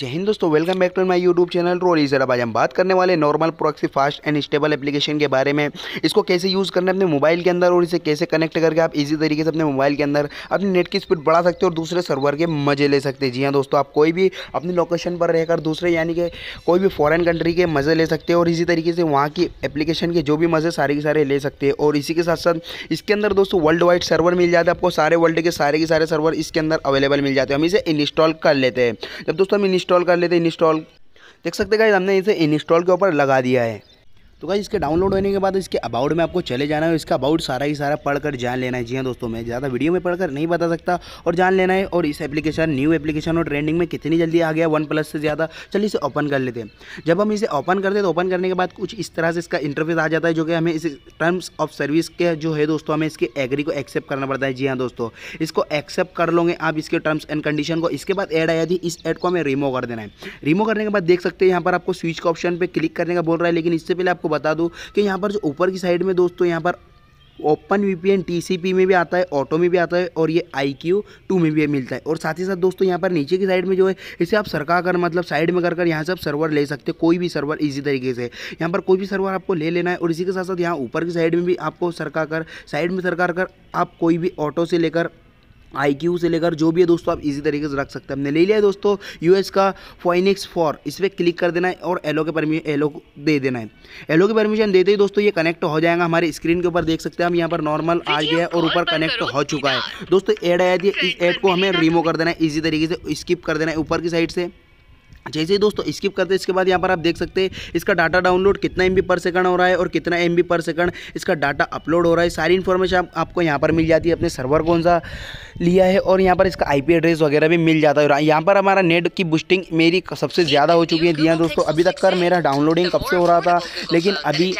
जय हिंद दोस्तों welcome back to my YouTube channel Roli sir अब आज हम बात करने वाले normal proxy fast and stable application के बारे में इसको कैसे यूज़ करना है अपने मोबाइल के अंदर और इसे कैसे कनेक्ट करके आप इजी तरीके से अपने मोबाइल के अंदर अपनी नेट की स्पीड बढ़ा सकते हो और दूसरे सर्वर के मज़े ले सकते हैं जी हाँ दोस्तों आप कोई भी अपनी लोकेशन पर रहकर दूसरे यानी कि कोई भी फॉरन कंट्री के मज़े ले सकते हो और इसी तरीके से वहाँ की एप्लीकेशन के जो भी मज़े सारे के सारे ले सकते हैं और इसी के साथ साथ इसके अंदर दोस्तों वर्ल्ड वाइड सर्वर मिल जाते हैं आपको सारे वर्ल्ड के सारे के सारे सर्वर इसके अंदर अवेलेबल मिल जाते हैं हम इसे इंस्टॉल कर लेते हैं जब दोस्तों हम इंस्टॉल कर लेते हैं इंस्टॉल देख सकते हैं हमने इसे इंस्टॉल के ऊपर लगा दिया है तो गाइज इसके डाउनलोड होने के बाद इसके अबाउट में आपको चले जाना है इसका अबाउट सारा ही सारा पढ़कर जान लेना है जी हाँ दोस्तों मैं ज़्यादा वीडियो में पढ़कर नहीं बता सकता और जान लेना है और इस एप्लीकेशन न्यू एप्लीकेशन और ट्रेंडिंग में कितनी जल्दी आ गया वन प्लस से ज़्यादा चलिए इसे ओपन कर लेते हैं जब हम इसे ओपन करते हैं तो ओपन करने के बाद कुछ इस तरह से इसका इंटरव्यू आ जाता है जो कि हमें इस टर्म्स ऑफ सर्विस के जो है दोस्तों हमें इसके एग्री को एक्सेप्ट करना पड़ता है जी हाँ दोस्तों इसको एक्सेप्ट कर लोगे आप इसके टर्म्स एंड कंडीशन को इसके बाद एड आया थी इस एड को हमें रिमूव कर देना है रिमूव करने के बाद देख सकते हैं यहाँ पर आपको स्विच का ऑप्शन पर क्लिक करने का बोल रहा है लेकिन इससे पहले आपको आपको बता दूँ कि यहाँ पर जो ऊपर की साइड में दोस्तों यहाँ पर open V P N T C P में भी आता है ऑटो में भी आता है और ये आई क्यू टू में भी मिलता है और साथ ही साथ दोस्तों यहाँ पर नीचे की साइड में जो है इसे आप सरका कर मतलब साइड में कर कर यहाँ से आप सर्वर ले सकते हैं कोई भी सर्वर इजी तरीके से यहाँ पर कोई भी सर्वर आपको ले लेना है और इसी के साथ साथ यहाँ ऊपर की साइड में भी आपको सरका कर साइड में सरका कर आप कोई भी ऑटो से लेकर आई से लेकर जो भी है दोस्तों आप इजी तरीके से रख सकते हैं हमने ले लिया है दोस्तों यूएस का फोइनिक्स फोर इस पर क्लिक कर देना है और एलो के परमिशन एलो दे देना है एलो की परमिशन देते ही दोस्तों ये कनेक्ट हो जाएगा हमारे स्क्रीन के ऊपर देख सकते हैं हम यहाँ पर नॉर्मल आ गया है और ऊपर कनेक्ट हो चुका है दोस्तों एड आया थी इस एड को हमें रिमूव तो कर देना है ईजी तरीके से स्किप कर देना है ऊपर की साइड से जैसे अच्छा, ही दोस्तों स्किप करते हैं इसके बाद यहाँ पर आप देख सकते हैं इसका डाटा डाउनलोड कितना एम पर सेकंड हो रहा है और कितना एम पर सेकंड इसका डाटा अपलोड हो रहा है सारी इन्फॉर्मेशन आप, आपको यहाँ पर मिल जाती है अपने सर्वर कौन सा लिया है और यहाँ पर इसका आईपी एड्रेस वगैरह भी मिल जाता है यहाँ पर हमारा नेट की बुस्टिंग मेरी सबसे ज़्यादा हो चुकी है दिया हाँ दोस्तों अभी तक कर मेरा डाउनलोडिंग कब से हो रहा था लेकिन अभी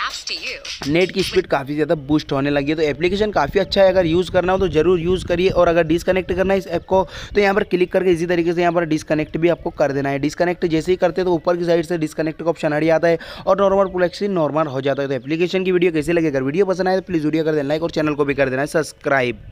नेट की स्पीड काफ़ी ज़्यादा बूस्ट होने लगी है तो एप्लीकेशन काफ़ी अच्छा है अगर यूज़ करना हो तो ज़रूर यूज़ करिए और अगर डिसकनेक्ट करना है इस ऐप को तो यहाँ पर क्लिक करके इसी तरीके से यहाँ पर डिसकनेक्ट भी आपको कर देना है डिसकनेक्ट डिस्कनेक्ट जैसे ही करते हैं तो ऊपर की साइड से डिस्कनेक्ट का ऑप्शन हट जाता है और नॉर्मल प्रोडक्शन नॉर्मल हो जाता है तो एप्लीकेशन की वीडियो कैसे लगेगा वीडियो पसंद आए तो प्लीज़ वीडियो कर देना लाइक और चैनल को भी कर देना सब्सक्राइब